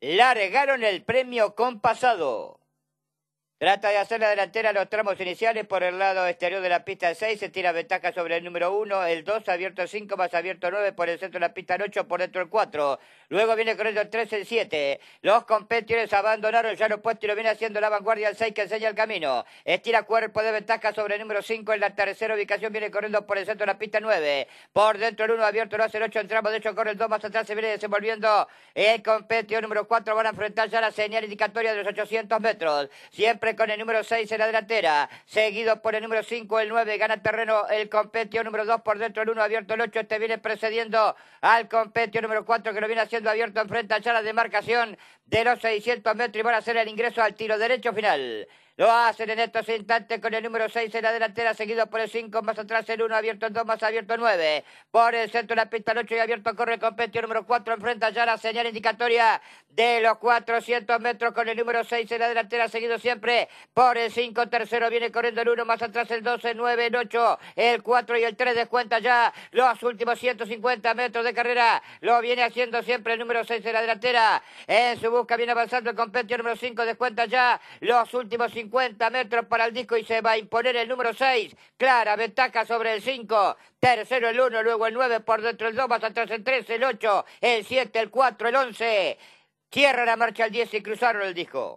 largaron el premio compasado. Trata de hacer la delantera a los tramos iniciales por el lado exterior de la pista 6, se tira ventaja sobre el número 1, el 2, abierto 5, más abierto 9, por el centro de la pista 8, por dentro el 4. Luego viene corriendo el 3, el 7. Los competidores abandonaron ya los puestos y lo viene haciendo la vanguardia el 6 que enseña el camino. Estira cuerpo de ventaja sobre el número 5 en la tercera ubicación, viene corriendo por el centro de la pista 9. Por dentro el 1, abierto el 8, el 8 entramos, de hecho corre el 2, más atrás se viene desenvolviendo el competidor número 4, van a enfrentar ya la señal indicatoria de los 800 metros. Siempre con el número 6 en la delantera. Seguido por el número 5, el 9. Gana terreno el competio número 2 por dentro. El 1 abierto el 8. Este viene precediendo al competio número 4 que lo viene haciendo abierto. Enfrenta ya la demarcación de los 600 metros y van a hacer el ingreso al tiro derecho final. Lo hacen en estos instantes con el número 6 en la delantera, seguido por el 5, más atrás el 1, abierto el 2, más abierto el 9. Por el centro de la pista el 8 y abierto corre el competidor número 4, enfrenta ya la señal indicatoria de los 400 metros con el número 6 en la delantera, seguido siempre por el 5, tercero viene corriendo el 1, más atrás el 12, 9, el 8, el 4 y el 3 descuenta ya los últimos 150 metros de carrera. Lo viene haciendo siempre el número 6 en la delantera. En su busca viene avanzando el competidor número 5, descuenta ya los últimos 50 50 metros para el disco y se va a imponer el número 6. Clara ventaja sobre el 5. Tercero el 1, luego el 9, por dentro el 2, más atrás el 3, el 8, el 7, el 4, el 11. Cierra la marcha el 10 y cruzaron el disco.